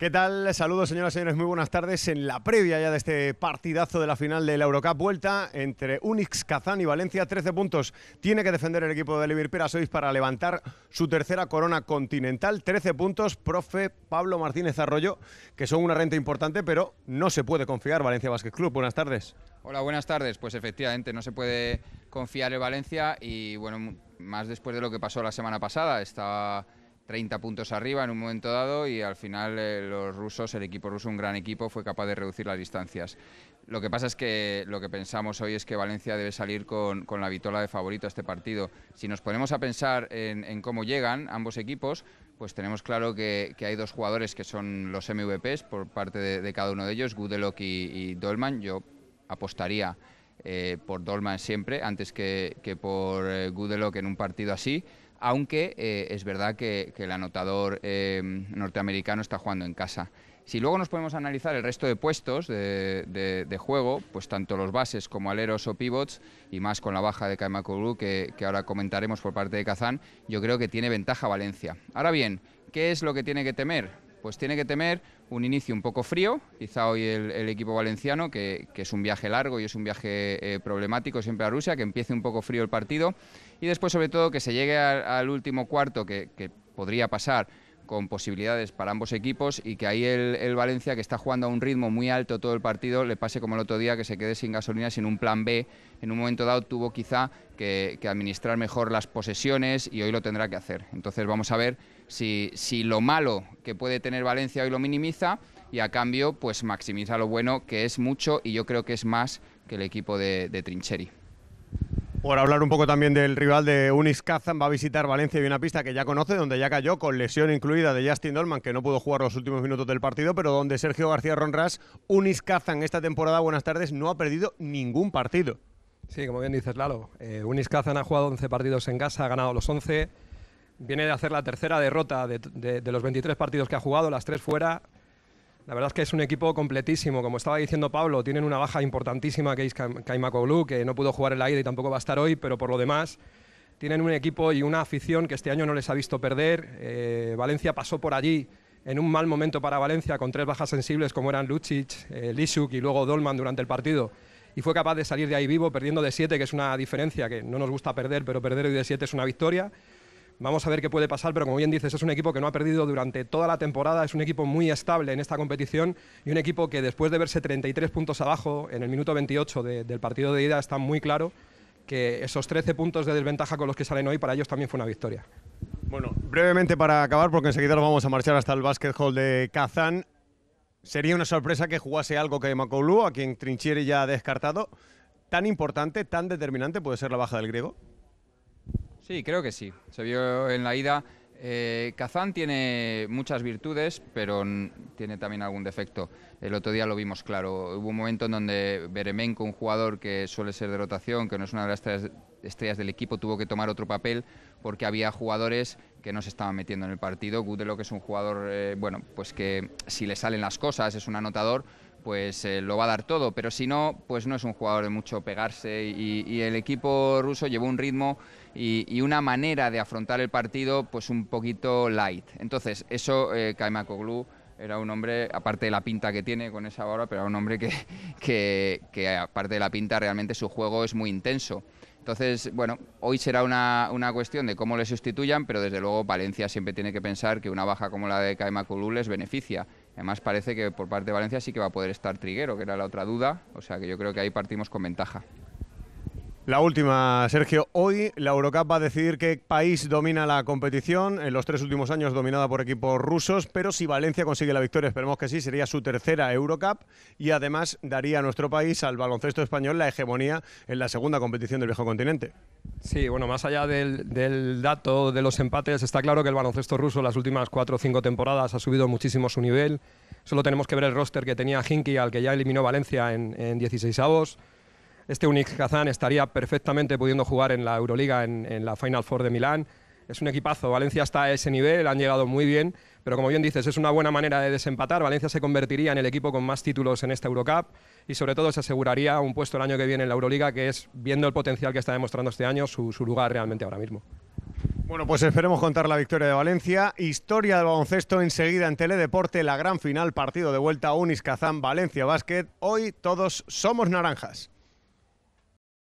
¿Qué tal? Saludos, señoras y señores. Muy buenas tardes. En la previa ya de este partidazo de la final de la Eurocup, vuelta entre Unix, Kazán y Valencia, 13 puntos. Tiene que defender el equipo de Pera Sois para levantar su tercera corona continental. 13 puntos, profe Pablo Martínez Arroyo, que son una renta importante, pero no se puede confiar Valencia Basket Club. Buenas tardes. Hola, buenas tardes. Pues efectivamente, no se puede confiar en Valencia y bueno, más después de lo que pasó la semana pasada. Estaba 30 puntos arriba en un momento dado y al final eh, los rusos, el equipo ruso, un gran equipo, fue capaz de reducir las distancias. Lo que pasa es que lo que pensamos hoy es que Valencia debe salir con, la vitola de favorito a este partido. Si nos ponemos a pensar en, cómo llegan ambos equipos, pues tenemos claro que, hay dos jugadores que son los MVPs por parte de, cada uno de ellos, Gudelok y, Dolman. Yo apostaría eh, por Dolman siempre antes que, que por eh, Gudelok en un partido así aunque eh, es verdad que, el anotador eh, norteamericano está jugando en casa. Si luego nos podemos analizar el resto de puestos de, juego, pues tanto los bases como aleros o pivots, y más con la baja de Kaimakoglu que, que ahora comentaremos por parte de Kazán, yo creo que tiene ventaja Valencia. Ahora bien, ¿qué es lo que tiene que temer? pues tiene que temer un inicio un poco frío, quizá hoy el, equipo valenciano, que, es un viaje largo y es un viaje eh, problemático siempre a Rusia, que empiece un poco frío el partido y después sobre todo que se llegue al último cuarto que, podría pasar con posibilidades para ambos equipos y que ahí el, Valencia, que está jugando a un ritmo muy alto todo el partido, le pase como el otro día, que se quede sin gasolina, sin un plan B. En un momento dado tuvo quizá que administrar mejor las posesiones y hoy lo tendrá que hacer. Entonces vamos a ver si, lo malo que puede tener Valencia hoy lo minimiza y a cambio pues maximiza lo bueno que es mucho y yo creo que es más que el equipo de, Trincheri. Por hablar un poco también del rival de Unis Kazan, va a visitar Valencia y una pista que ya conoce, donde ya cayó con lesión incluida de Justin Dolman, que no pudo jugar los últimos minutos del partido, pero donde Sergio García Ronras, Unis Kazan esta temporada, buenas tardes, no ha perdido ningún partido. Sí, como bien dices, Lalo, eh, Unis Kazan ha jugado 11 partidos en casa, ha ganado los 11, Viene de hacer la tercera derrota de, los 23 partidos que ha jugado, las tres fuera. La verdad es que es un equipo completísimo. Como estaba diciendo Pablo, tienen una baja importantísima que es Kaimakoglu, que no pudo jugar en la y tampoco va a estar hoy, pero por lo demás tienen un equipo y una afición que este año no les ha visto perder. Eh, Valencia pasó por allí en un mal momento para Valencia con tres bajas sensibles como eran Lucic, eh, Lisuk y luego Dolman durante el partido. Y fue capaz de salir de ahí vivo perdiendo de 7, que es una diferencia que no nos gusta perder, pero perder hoy de 7 es una victoria. Vamos a ver qué puede pasar, pero como bien dices, es un equipo que no ha perdido durante toda la temporada, es un equipo muy estable en esta competición y un equipo que después de verse 33 puntos abajo en el minuto 28 del partido de ida está muy claro que esos 13 puntos de desventaja con los que salen hoy para ellos también fue una victoria. Bueno, brevemente para acabar, porque enseguida nos vamos a marchar hasta el Basket Hall de Kazán. Sería una sorpresa que jugase algo que Makoulou, a quien Trinchieri ya ha descartado. ¿Tan importante, tan determinante puede ser la baja del griego? Sí, creo que sí. Se vio en la ida. Eh, Kazán tiene muchas virtudes, pero tiene también algún defecto. El otro día lo vimos claro. Hubo un momento en donde Beremenko, un jugador que suele ser de rotación, que no es una de las estrellas del equipo, tuvo que tomar otro papel porque había jugadores que no se estaban metiendo en el partido. Gudelo, que es un jugador, eh, bueno, pues que si le salen las cosas es un anotador, pues eh, lo va a dar todo, pero si no, pues no es un jugador de mucho pegarse y, el equipo ruso llevó un ritmo y, una manera de afrontar el partido pues un poquito light. Entonces, eso eh, era un hombre, aparte de la pinta que tiene con esa barba, pero era un hombre que, aparte de la pinta, realmente su juego es muy intenso. Entonces, bueno, hoy será una, cuestión de cómo le sustituyan, pero desde luego Valencia siempre tiene que pensar que una baja como la de Kaimakoglu les beneficia. Además parece que por parte de Valencia sí que va a poder estar Triguero, que era la otra duda, o sea que yo creo que ahí partimos con ventaja. La última, Sergio. Hoy la Eurocup va a decidir qué país domina la competición. En los tres últimos años dominada por equipos rusos, pero si Valencia consigue la victoria, esperemos que sí, sería su tercera Eurocup y además daría a nuestro país, al baloncesto español, la hegemonía en la segunda competición del viejo continente. Sí, bueno, más allá del, dato de los empates, está claro que el baloncesto ruso en las últimas cuatro o cinco temporadas ha subido muchísimo su nivel. Solo tenemos que ver el roster que tenía Hinky, al que ya eliminó Valencia en, en 16 avos. Este Unix Kazan estaría perfectamente pudiendo jugar en la Euroliga, en, la Final Four de Milán. Es un equipazo, Valencia está a ese nivel, han llegado muy bien, pero como bien dices, es una buena manera de desempatar. Valencia se convertiría en el equipo con más títulos en esta Eurocup y sobre todo se aseguraría un puesto el año que viene en la Euroliga, que es, viendo el potencial que está demostrando este año, su, lugar realmente ahora mismo. Bueno, pues esperemos contar la victoria de Valencia. Historia del baloncesto enseguida en Teledeporte, la gran final, partido de vuelta Unis Kazán Valencia Básquet. Hoy todos somos naranjas.